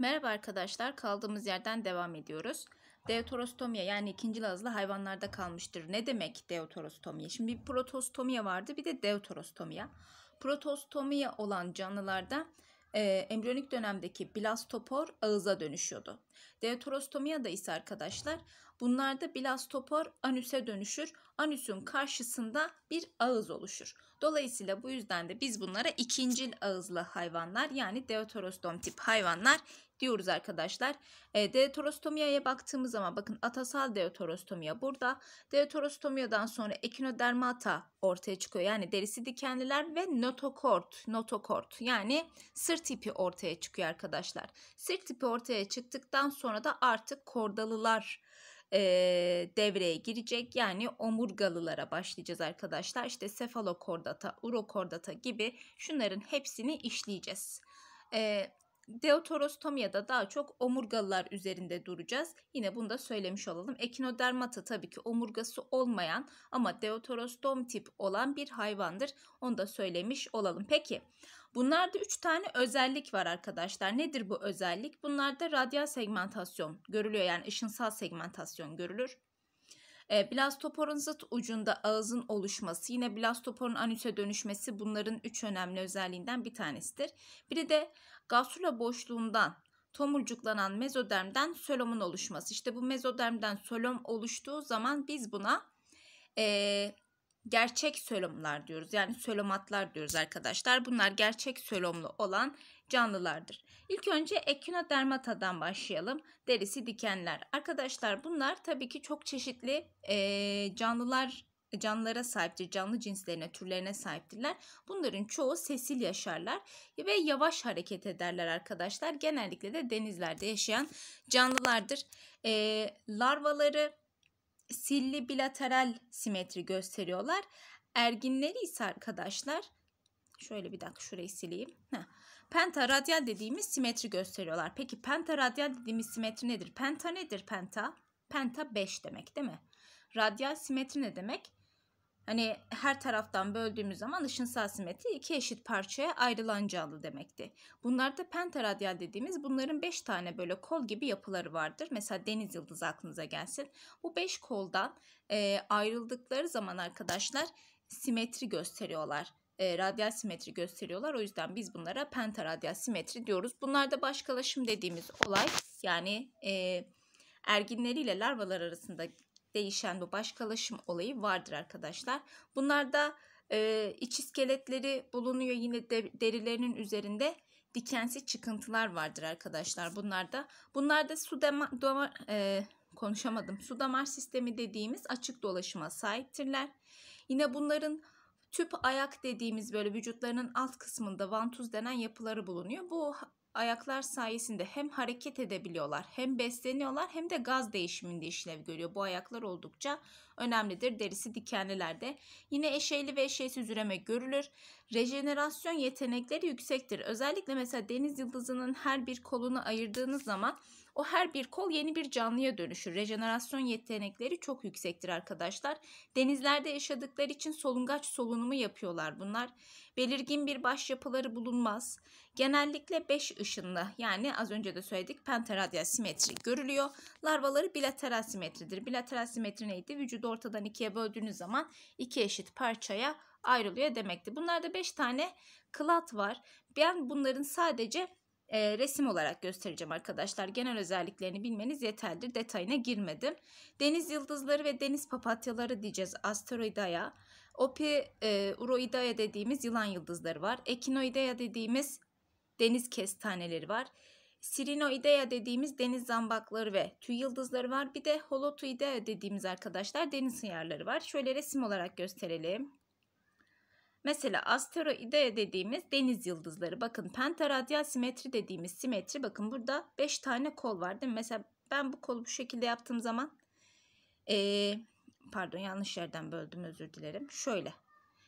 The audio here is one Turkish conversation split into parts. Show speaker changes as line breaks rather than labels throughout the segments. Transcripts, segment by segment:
Merhaba arkadaşlar, kaldığımız yerden devam ediyoruz. Deuterostomiya yani ikinci lazlı hayvanlarda kalmıştır. Ne demek deuterostomiya? Şimdi bir protostomiya vardı bir de deuterostomiya. Protostomiya olan canlılarda e, embriyonik dönemdeki blastopor ağıza dönüşüyordu. Deuterostomiya da ise arkadaşlar bunlarda blastopor anüse dönüşür. Anüsün karşısında bir ağız oluşur. Dolayısıyla bu yüzden de biz bunlara ikincil ağızlı hayvanlar yani deuterostom tip hayvanlar diyoruz arkadaşlar. E, deuterostomiyaya baktığımız zaman bakın atasal deuterostomiya burada. Deuterostomiya'dan sonra ekinodermata ortaya çıkıyor. Yani derisi dikenliler ve notokort, notokort yani sırt tipi ortaya çıkıyor arkadaşlar. Sırt tipi ortaya çıktıktan sonra da artık kordalılar e, devreye girecek. Yani omurgalılara başlayacağız arkadaşlar. İşte sefalokordata, urokordata gibi şunların hepsini işleyeceğiz. E, Deuterostomia daha çok omurgalılar üzerinde duracağız. Yine bunu da söylemiş olalım. Ekinodermata tabii ki omurgası olmayan ama deuterostom tip olan bir hayvandır. Onu da söylemiş olalım. Peki bunlarda 3 tane özellik var arkadaşlar. Nedir bu özellik? Bunlarda radyal segmentasyon görülüyor. Yani ışınsal segmentasyon görülür. E, blastoporun zıt ucunda ağızın oluşması, yine blastoporun anüse dönüşmesi bunların üç önemli özelliğinden bir tanesidir. Biri de gastula boşluğundan tomurcuklanan mezodermden sölomun oluşması. İşte bu mezodermden solom oluştuğu zaman biz buna e, gerçek solomlar diyoruz. Yani solomatlar diyoruz arkadaşlar. Bunlar gerçek solomlu olan canlılardır. İlk önce Echinodermata'dan başlayalım. Derisi dikenler. Arkadaşlar bunlar tabii ki çok çeşitli e, canlılar canlılara sahiptir, canlı cinslerine, türlerine sahiptirler. Bunların çoğu sesil yaşarlar ve yavaş hareket ederler arkadaşlar. Genellikle de denizlerde yaşayan canlılardır. E, larvaları silli bilateral simetri gösteriyorlar. Erginleri ise arkadaşlar şöyle bir dakika şurayı sileyim. Heh. Pentaradyal dediğimiz simetri gösteriyorlar. Peki penta pentaradyal dediğimiz simetri nedir? Penta nedir penta? Penta 5 demek değil mi? Radyal simetri ne demek? Hani her taraftan böldüğümüz zaman ışın simetri iki eşit parçaya ayrılan canlı demekti. Bunlar da pentaradyal dediğimiz bunların beş tane böyle kol gibi yapıları vardır. Mesela deniz yıldızı aklınıza gelsin. Bu beş koldan e, ayrıldıkları zaman arkadaşlar simetri gösteriyorlar e, radyal simetri gösteriyorlar. O yüzden biz bunlara pentaradyal simetri diyoruz. Bunlar da başkalaşım dediğimiz olay yani e, erginleriyle larvalar arasında değişen bu başkalaşım olayı vardır arkadaşlar. Bunlarda e, iç iskeletleri bulunuyor yine de, derilerinin üzerinde dikensi çıkıntılar vardır arkadaşlar bunlarda. Bunlarda su damar, damar e, konuşamadım. Su damar sistemi dediğimiz açık dolaşıma sahiptirler. Yine bunların tüp ayak dediğimiz böyle vücutlarının alt kısmında vantuz denen yapıları bulunuyor. Bu ayaklar sayesinde hem hareket edebiliyorlar hem besleniyorlar hem de gaz değişiminde işlev görüyor. Bu ayaklar oldukça önemlidir. Derisi dikenlilerde. Yine eşeyli ve eşeysiz üreme görülür. Rejenerasyon yetenekleri yüksektir. Özellikle mesela deniz yıldızının her bir kolunu ayırdığınız zaman o her bir kol yeni bir canlıya dönüşür. Rejenerasyon yetenekleri çok yüksektir arkadaşlar. Denizlerde yaşadıkları için solungaç solunumu yapıyorlar bunlar. Belirgin bir baş yapıları bulunmaz. Genellikle 5 ışınlı yani az önce de söyledik penteradyal simetri görülüyor. Larvaları bilateral simetridir. Bilateral simetri neydi? Vücudu ortadan ikiye böldüğünüz zaman iki eşit parçaya ayrılıyor demekti. Bunlarda 5 tane klat var. Ben bunların sadece e, resim olarak göstereceğim arkadaşlar. Genel özelliklerini bilmeniz yeterlidir. Detayına girmedim. Deniz yıldızları ve deniz papatyaları diyeceğiz asteroidaya. Opi e, uroidaya dediğimiz yılan yıldızları var. Ekinoidea dediğimiz deniz kestaneleri var. Sirinoidea dediğimiz deniz zambakları ve tüy yıldızları var. Bir de holotuidea dediğimiz arkadaşlar deniz hıyarları var. Şöyle resim olarak gösterelim. Mesela asteroide dediğimiz deniz yıldızları. Bakın pentaradyal simetri dediğimiz simetri. Bakın burada 5 tane kol var değil mi? Mesela ben bu kolu bu şekilde yaptığım zaman ee, pardon yanlış yerden böldüm özür dilerim. Şöyle.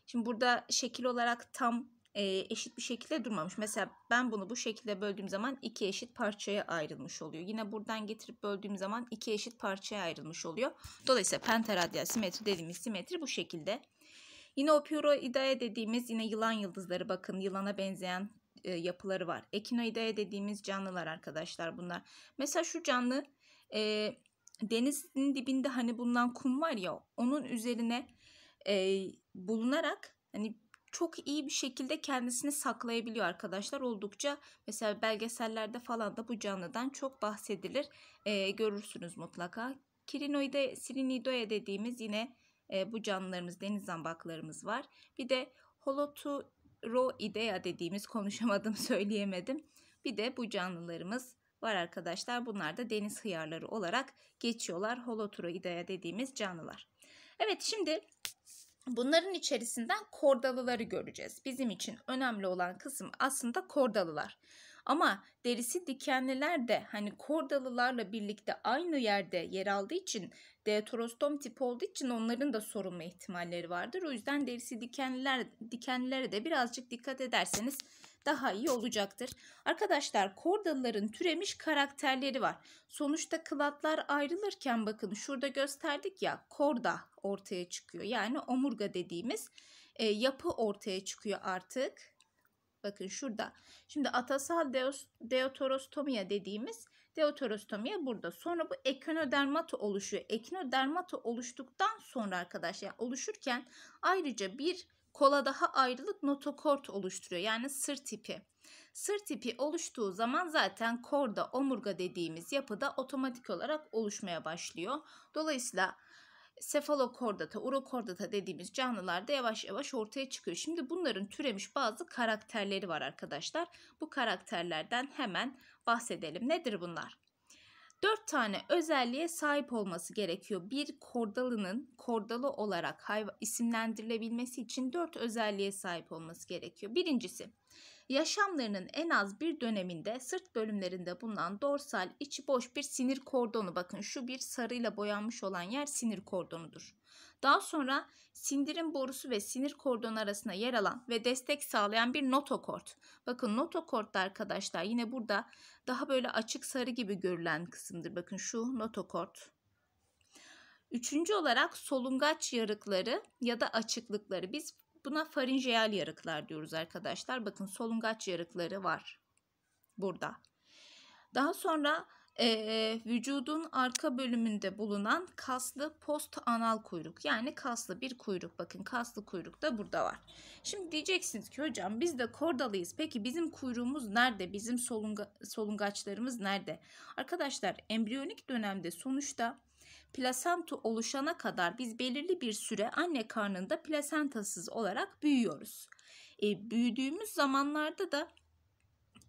Şimdi burada şekil olarak tam e, eşit bir şekilde durmamış. Mesela ben bunu bu şekilde böldüğüm zaman iki eşit parçaya ayrılmış oluyor. Yine buradan getirip böldüğüm zaman iki eşit parçaya ayrılmış oluyor. Dolayısıyla pentaradyal simetri dediğimiz simetri bu şekilde. Yine Ophiuroidae dediğimiz yine yılan yıldızları bakın yılana benzeyen e, yapıları var. Ekinoidae dediğimiz canlılar arkadaşlar bunlar. Mesela şu canlı e, denizin dibinde hani bulunan kum var ya onun üzerine e, bulunarak hani çok iyi bir şekilde kendisini saklayabiliyor arkadaşlar. Oldukça mesela belgesellerde falan da bu canlıdan çok bahsedilir. E, görürsünüz mutlaka. Kirinoide, Sirinidoe dediğimiz yine e, bu canlılarımız, deniz zambaklarımız var. Bir de Holoturoidea dediğimiz konuşamadım söyleyemedim. Bir de bu canlılarımız var arkadaşlar. Bunlar da deniz hıyarları olarak geçiyorlar. Holoturoidea dediğimiz canlılar. Evet şimdi bunların içerisinden kordalıları göreceğiz. Bizim için önemli olan kısım aslında kordalılar. Ama derisi dikenliler de hani kordalılarla birlikte aynı yerde yer aldığı için deatorostom tip olduğu için onların da sorulma ihtimalleri vardır. O yüzden derisi dikenliler dikenlilere de birazcık dikkat ederseniz daha iyi olacaktır. Arkadaşlar kordalıların türemiş karakterleri var. Sonuçta klatlar ayrılırken bakın şurada gösterdik ya korda ortaya çıkıyor. Yani omurga dediğimiz e, yapı ortaya çıkıyor artık. Bakın şurada. Şimdi atasal deos, deotorostomiya dediğimiz deotorostomiya burada. Sonra bu ekinodermata oluşuyor. Ekinodermata oluştuktan sonra arkadaşlar yani oluşurken ayrıca bir kola daha ayrılık notokort oluşturuyor. Yani sırt tipi. Sırt tipi oluştuğu zaman zaten korda omurga dediğimiz yapıda otomatik olarak oluşmaya başlıyor. Dolayısıyla sefalokordata, urokordata dediğimiz canlılarda yavaş yavaş ortaya çıkıyor. Şimdi bunların türemiş bazı karakterleri var arkadaşlar. Bu karakterlerden hemen bahsedelim. Nedir bunlar? 4 tane özelliğe sahip olması gerekiyor. Bir kordalının kordalı olarak isimlendirilebilmesi için 4 özelliğe sahip olması gerekiyor. Birincisi yaşamlarının en az bir döneminde sırt bölümlerinde bulunan dorsal içi boş bir sinir kordonu bakın şu bir sarıyla boyanmış olan yer sinir kordonudur. Daha sonra sindirim borusu ve sinir kordonu arasında yer alan ve destek sağlayan bir notokort. Bakın notokort da arkadaşlar yine burada daha böyle açık sarı gibi görülen kısımdır. Bakın şu notokort. Üçüncü olarak solungaç yarıkları ya da açıklıkları. Biz Buna farinjeal yarıklar diyoruz arkadaşlar. Bakın solungaç yarıkları var burada. Daha sonra e, e vücudun arka bölümünde bulunan kaslı post anal kuyruk yani kaslı bir kuyruk bakın kaslı kuyruk da burada var. Şimdi diyeceksiniz ki hocam biz de kordalıyız peki bizim kuyruğumuz nerede bizim solunga, solungaçlarımız nerede? Arkadaşlar embriyonik dönemde sonuçta plasenta oluşana kadar biz belirli bir süre anne karnında plasentasız olarak büyüyoruz. E, büyüdüğümüz zamanlarda da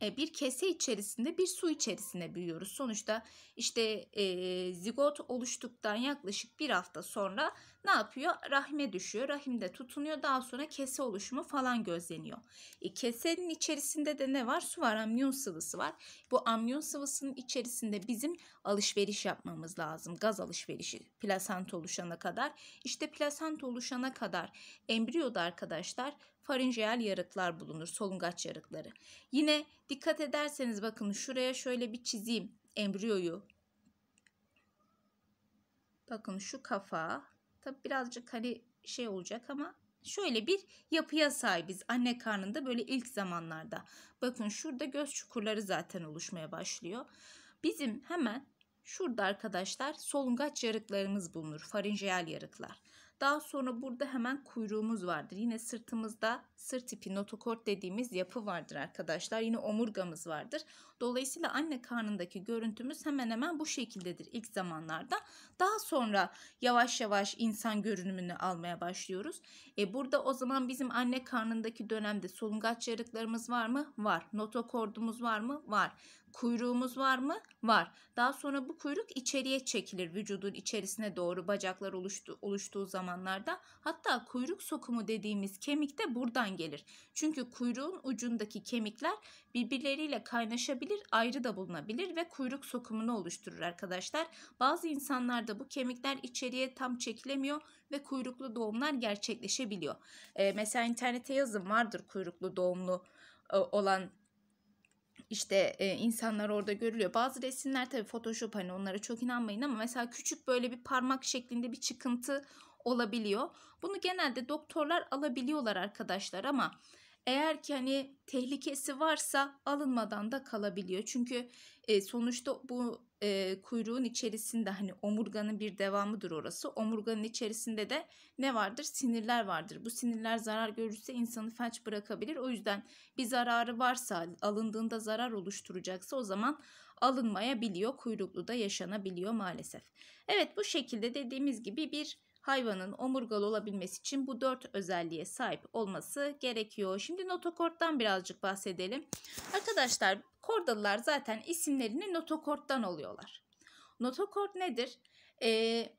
e, bir kese içerisinde bir su içerisinde büyüyoruz. Sonuçta işte e, zigot oluştuktan yaklaşık bir hafta sonra ne yapıyor? Rahime düşüyor. Rahimde tutunuyor. Daha sonra kese oluşumu falan gözleniyor. E, kesenin içerisinde de ne var? Su var. Amniyon sıvısı var. Bu amniyon sıvısının içerisinde bizim alışveriş yapmamız lazım. Gaz alışverişi plasenta oluşana kadar. İşte plasenta oluşana kadar embriyoda arkadaşlar farinjeal yarıklar bulunur, solungaç yarıkları. Yine dikkat ederseniz bakın şuraya şöyle bir çizeyim embriyoyu. Bakın şu kafa, tabi birazcık hani şey olacak ama şöyle bir yapıya sahibiz anne karnında böyle ilk zamanlarda. Bakın şurada göz çukurları zaten oluşmaya başlıyor. Bizim hemen şurada arkadaşlar solungaç yarıklarımız bulunur, farinjeal yarıklar. Daha sonra burada hemen kuyruğumuz vardır. Yine sırtımızda sırt ipi notokort dediğimiz yapı vardır arkadaşlar. Yine omurgamız vardır. Dolayısıyla anne karnındaki görüntümüz hemen hemen bu şekildedir ilk zamanlarda. Daha sonra yavaş yavaş insan görünümünü almaya başlıyoruz. E burada o zaman bizim anne karnındaki dönemde solungaç yarıklarımız var mı? Var. Notokordumuz var mı? Var. Kuyruğumuz var mı? Var. Daha sonra bu kuyruk içeriye çekilir vücudun içerisine doğru bacaklar oluştu, oluştuğu zamanlarda. Hatta kuyruk sokumu dediğimiz kemik de buradan gelir. Çünkü kuyruğun ucundaki kemikler birbirleriyle kaynaşabilir bulunabilir, ayrı da bulunabilir ve kuyruk sokumunu oluşturur arkadaşlar. Bazı insanlarda bu kemikler içeriye tam çekilemiyor ve kuyruklu doğumlar gerçekleşebiliyor. E, mesela internete yazın vardır kuyruklu doğumlu e, olan işte e, insanlar orada görülüyor. Bazı resimler tabii Photoshop hani onlara çok inanmayın ama mesela küçük böyle bir parmak şeklinde bir çıkıntı olabiliyor. Bunu genelde doktorlar alabiliyorlar arkadaşlar ama eğer ki hani tehlikesi varsa alınmadan da kalabiliyor. Çünkü e, sonuçta bu e, kuyruğun içerisinde hani omurganın bir devamıdır orası. Omurganın içerisinde de ne vardır? Sinirler vardır. Bu sinirler zarar görürse insanı felç bırakabilir. O yüzden bir zararı varsa alındığında zarar oluşturacaksa o zaman alınmayabiliyor. Kuyruklu da yaşanabiliyor maalesef. Evet bu şekilde dediğimiz gibi bir hayvanın omurgalı olabilmesi için bu dört özelliğe sahip olması gerekiyor. Şimdi notokorttan birazcık bahsedelim. Arkadaşlar kordalılar zaten isimlerini notokorttan alıyorlar. Notokort nedir? Ee,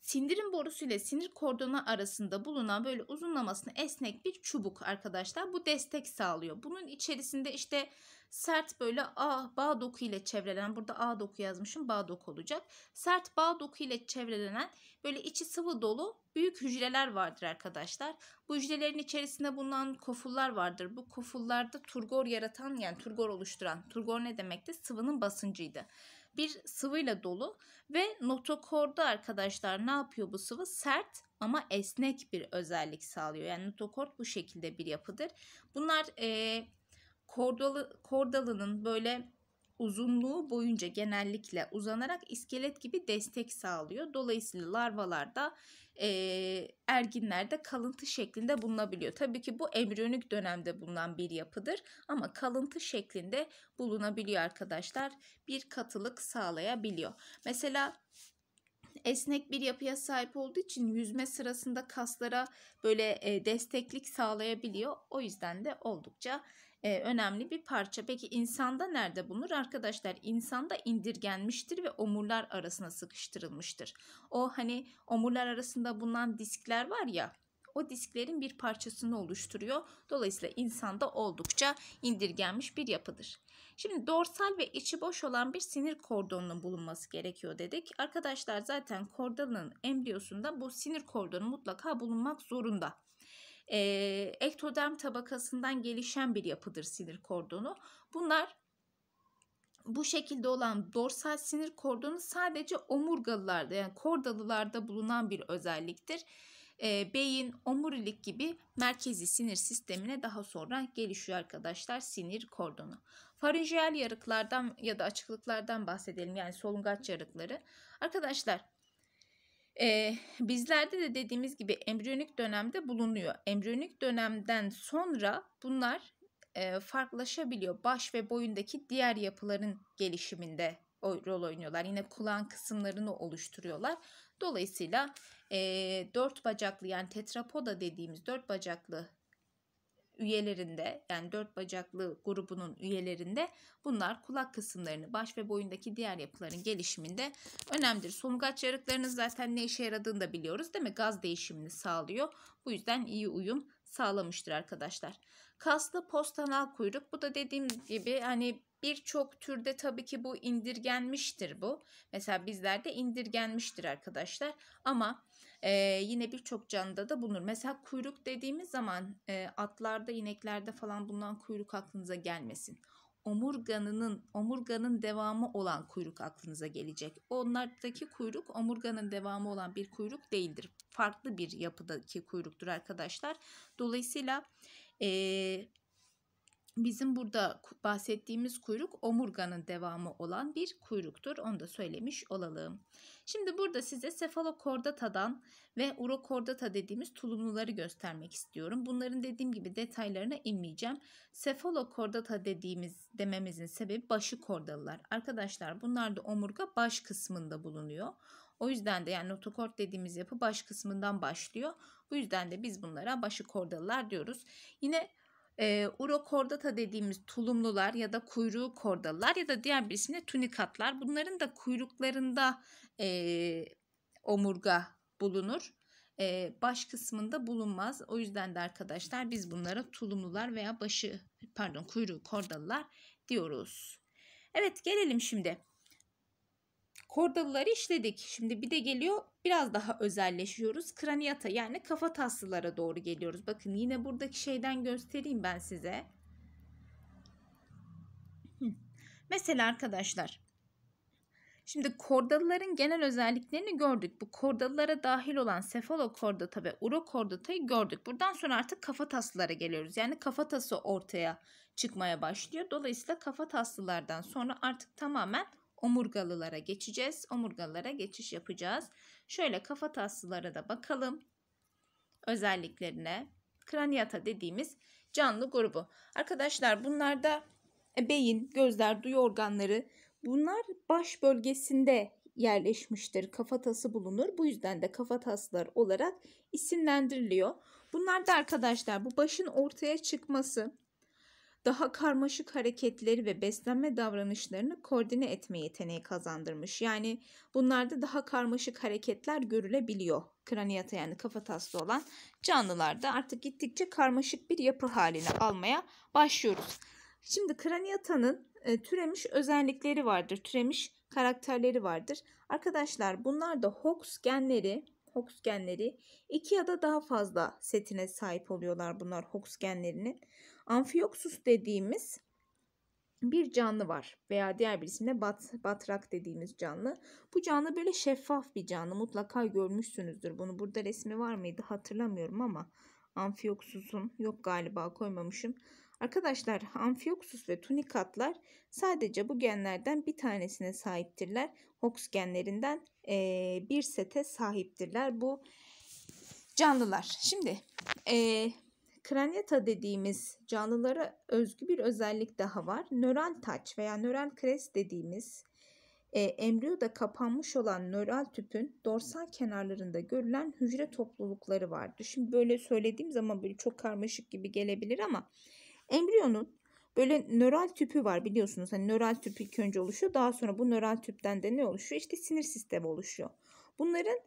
sindirim borusu ile sinir kordonu arasında bulunan böyle uzunlamasını esnek bir çubuk arkadaşlar. Bu destek sağlıyor. Bunun içerisinde işte sert böyle A bağ doku ile çevrelenen burada A doku yazmışım bağ doku olacak. Sert bağ doku ile çevrelenen böyle içi sıvı dolu büyük hücreler vardır arkadaşlar. Bu hücrelerin içerisinde bulunan kofullar vardır. Bu kofullarda turgor yaratan yani turgor oluşturan turgor ne demekti? Sıvının basıncıydı bir sıvıyla dolu ve notokorda arkadaşlar ne yapıyor bu sıvı? Sert ama esnek bir özellik sağlıyor. Yani notokord bu şekilde bir yapıdır. Bunlar e, kordalı, kordalının böyle uzunluğu boyunca genellikle uzanarak iskelet gibi destek sağlıyor. Dolayısıyla larvalarda e, erginlerde kalıntı şeklinde bulunabiliyor. Tabii ki bu embriyonik dönemde bulunan bir yapıdır ama kalıntı şeklinde bulunabiliyor arkadaşlar. Bir katılık sağlayabiliyor. Mesela esnek bir yapıya sahip olduğu için yüzme sırasında kaslara böyle desteklik sağlayabiliyor. O yüzden de oldukça e, önemli bir parça. Peki insanda nerede bulunur? Arkadaşlar insanda indirgenmiştir ve omurlar arasına sıkıştırılmıştır. O hani omurlar arasında bulunan diskler var ya o disklerin bir parçasını oluşturuyor. Dolayısıyla insanda oldukça indirgenmiş bir yapıdır. Şimdi dorsal ve içi boş olan bir sinir kordonunun bulunması gerekiyor dedik. Arkadaşlar zaten kordonun embriyosunda bu sinir kordonu mutlaka bulunmak zorunda e, ektoderm tabakasından gelişen bir yapıdır sinir kordonu. Bunlar bu şekilde olan dorsal sinir kordonu sadece omurgalılarda yani kordalılarda bulunan bir özelliktir. E, beyin, omurilik gibi merkezi sinir sistemine daha sonra gelişiyor arkadaşlar sinir kordonu. Farinjiyel yarıklardan ya da açıklıklardan bahsedelim yani solungaç yarıkları. Arkadaşlar e, bizlerde de dediğimiz gibi embriyonik dönemde bulunuyor. Embriyonik dönemden sonra bunlar e, farklılaşabiliyor. Baş ve boyundaki diğer yapıların gelişiminde rol oynuyorlar. Yine kulağın kısımlarını oluşturuyorlar. Dolayısıyla e, dört bacaklı yani tetrapoda dediğimiz dört bacaklı üyelerinde yani dört bacaklı grubunun üyelerinde bunlar kulak kısımlarını baş ve boyundaki diğer yapıların gelişiminde önemlidir. Solungaç yarıklarınız zaten ne işe yaradığını da biliyoruz değil mi? Gaz değişimini sağlıyor. Bu yüzden iyi uyum sağlamıştır arkadaşlar. Kaslı postanal kuyruk bu da dediğim gibi hani birçok türde tabii ki bu indirgenmiştir bu. Mesela bizlerde indirgenmiştir arkadaşlar ama e, yine birçok canlıda da bulunur. Mesela kuyruk dediğimiz zaman e, atlarda ineklerde falan bundan kuyruk aklınıza gelmesin omurganının omurganın devamı olan kuyruk aklınıza gelecek. Onlardaki kuyruk omurganın devamı olan bir kuyruk değildir. Farklı bir yapıdaki kuyruktur arkadaşlar. Dolayısıyla e, Bizim burada bahsettiğimiz kuyruk omurganın devamı olan bir kuyruktur. Onu da söylemiş olalım. Şimdi burada size sefalokordata'dan ve urokordata dediğimiz tulumluları göstermek istiyorum. Bunların dediğim gibi detaylarına inmeyeceğim. Sefalokordata dediğimiz dememizin sebebi başı kordalılar. Arkadaşlar bunlar da omurga baş kısmında bulunuyor. O yüzden de yani notokort dediğimiz yapı baş kısmından başlıyor. Bu yüzden de biz bunlara başı kordalılar diyoruz. Yine e, urokordata dediğimiz tulumlular ya da kuyruğu kordalılar ya da diğer bir ismiyle tunikatlar. Bunların da kuyruklarında e, omurga bulunur. E, baş kısmında bulunmaz. O yüzden de arkadaşlar biz bunlara tulumlular veya başı pardon kuyruğu kordalılar diyoruz. Evet gelelim şimdi Kordalıları işledik. Şimdi bir de geliyor biraz daha özelleşiyoruz. Kraniyata yani kafa taslılara doğru geliyoruz. Bakın yine buradaki şeyden göstereyim ben size. Mesela arkadaşlar Şimdi kordalıların genel özelliklerini gördük. Bu kordalılara dahil olan sefalokordata ve urokordatayı gördük. Buradan sonra artık kafa taslılara geliyoruz. Yani kafa tası ortaya çıkmaya başlıyor. Dolayısıyla kafa taslılardan sonra artık tamamen omurgalılara geçeceğiz. Omurgalılara geçiş yapacağız. Şöyle kafa taslılara da bakalım. Özelliklerine. Kraniyata dediğimiz canlı grubu. Arkadaşlar bunlarda e, beyin, gözler, duyu organları bunlar baş bölgesinde yerleşmiştir. Kafatası bulunur. Bu yüzden de kafataslar olarak isimlendiriliyor. Bunlar da arkadaşlar bu başın ortaya çıkması daha karmaşık hareketleri ve beslenme davranışlarını koordine etme yeteneği kazandırmış. Yani bunlarda daha karmaşık hareketler görülebiliyor. Kraniyata yani kafataslı olan canlılarda artık gittikçe karmaşık bir yapı haline almaya başlıyoruz. Şimdi kraniyatanın e, türemiş özellikleri vardır. Türemiş karakterleri vardır. Arkadaşlar bunlar da Hox genleri hox genleri iki ya da daha fazla setine sahip oluyorlar bunlar hox genlerinin. Amfiyoksus dediğimiz bir canlı var veya diğer bir isimle bat, batrak dediğimiz canlı. Bu canlı böyle şeffaf bir canlı. Mutlaka görmüşsünüzdür bunu. Burada resmi var mıydı hatırlamıyorum ama amfiyoksusun yok galiba koymamışım. Arkadaşlar amfioksus ve tunikatlar sadece bu genlerden bir tanesine sahiptirler. Hox genlerinden e, bir sete sahiptirler bu canlılar. Şimdi e, kranyata dediğimiz canlılara özgü bir özellik daha var. Nöral taç veya nöral kres dediğimiz e, embriyoda kapanmış olan nöral tüpün dorsal kenarlarında görülen hücre toplulukları vardır. Şimdi böyle söylediğim zaman böyle çok karmaşık gibi gelebilir ama Embriyonun böyle nöral tüpü var biliyorsunuz. Hani nöral tüp ilk önce oluşuyor. Daha sonra bu nöral tüpten de ne oluşuyor? İşte sinir sistemi oluşuyor. Bunların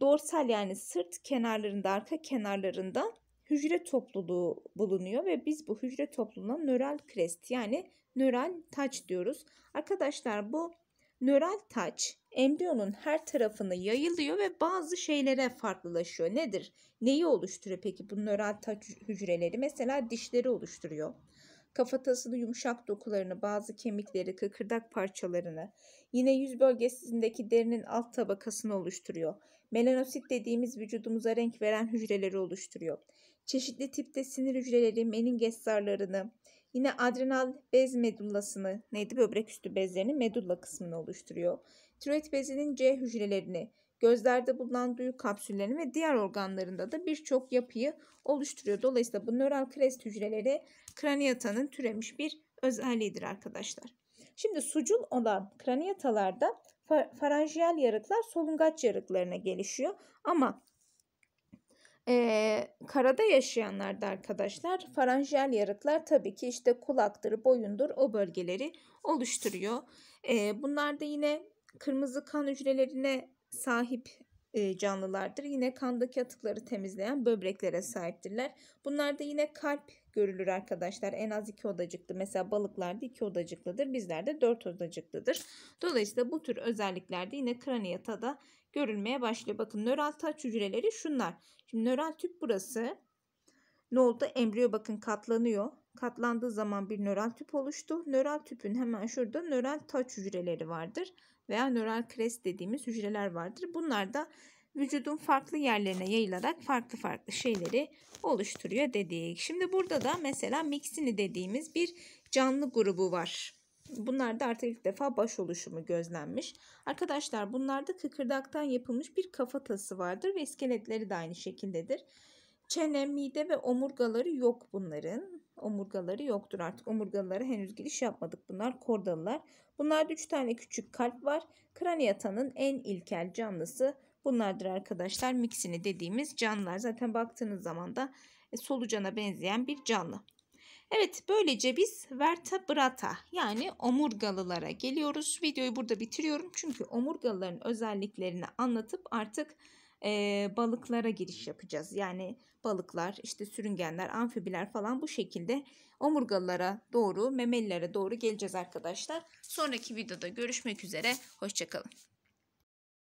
dorsal yani sırt kenarlarında, arka kenarlarında hücre topluluğu bulunuyor ve biz bu hücre topluluğuna nöral krest yani nöral taç diyoruz. Arkadaşlar bu nöral taç embriyonun her tarafını yayılıyor ve bazı şeylere farklılaşıyor. Nedir? Neyi oluşturuyor peki bu nöral taç hücreleri? Mesela dişleri oluşturuyor. Kafatasını yumuşak dokularını, bazı kemikleri, kıkırdak parçalarını, yine yüz bölgesindeki derinin alt tabakasını oluşturuyor. Melanosit dediğimiz vücudumuza renk veren hücreleri oluşturuyor. Çeşitli tipte sinir hücreleri, meninges zarlarını, Yine adrenal bez medullasını neydi böbrek üstü bezlerini medulla kısmını oluşturuyor tiroid bezinin C hücrelerini, gözlerde bulunan duyu kapsüllerini ve diğer organlarında da birçok yapıyı oluşturuyor. Dolayısıyla bu nöral krest hücreleri kraniyatanın türemiş bir özelliğidir arkadaşlar. Şimdi sucul olan kraniyatalarda faranjiyel yarıklar solungaç yarıklarına gelişiyor. Ama ee, karada yaşayanlarda arkadaşlar faranjiyel yarıklar tabii ki işte kulaktır, boyundur o bölgeleri oluşturuyor. Ee, bunlarda yine kırmızı kan hücrelerine sahip e, canlılardır. Yine kandaki atıkları temizleyen böbreklere sahiptirler. Bunlarda yine kalp görülür arkadaşlar. En az iki odacıklı. Mesela balıklarda iki odacıklıdır. Bizlerde dört odacıklıdır. Dolayısıyla bu tür özelliklerde yine kraniyata da görülmeye başlıyor. Bakın nöral taç hücreleri şunlar. Şimdi nöral tüp burası. Ne oldu? Embriyo bakın katlanıyor. Katlandığı zaman bir nöral tüp oluştu. Nöral tüpün hemen şurada nöral taç hücreleri vardır veya nöral kres dediğimiz hücreler vardır. Bunlar da vücudun farklı yerlerine yayılarak farklı farklı şeyleri oluşturuyor dedik. Şimdi burada da mesela miksini dediğimiz bir canlı grubu var. Bunlar da artık ilk defa baş oluşumu gözlenmiş. Arkadaşlar bunlarda kıkırdaktan yapılmış bir kafatası vardır ve iskeletleri de aynı şekildedir. Çene, mide ve omurgaları yok bunların omurgaları yoktur artık. omurgaları henüz giriş yapmadık. Bunlar kordalılar. Bunlarda 3 tane küçük kalp var. Kraniyatanın en ilkel canlısı bunlardır arkadaşlar. Miksini dediğimiz canlılar. Zaten baktığınız zaman da e, solucana benzeyen bir canlı. Evet böylece biz vertebrata yani omurgalılara geliyoruz. Videoyu burada bitiriyorum. Çünkü omurgalıların özelliklerini anlatıp artık e, balıklara giriş yapacağız. Yani balıklar, işte sürüngenler, amfibiler falan bu şekilde omurgalara doğru, memelilere doğru geleceğiz arkadaşlar. Sonraki videoda görüşmek üzere. Hoşçakalın.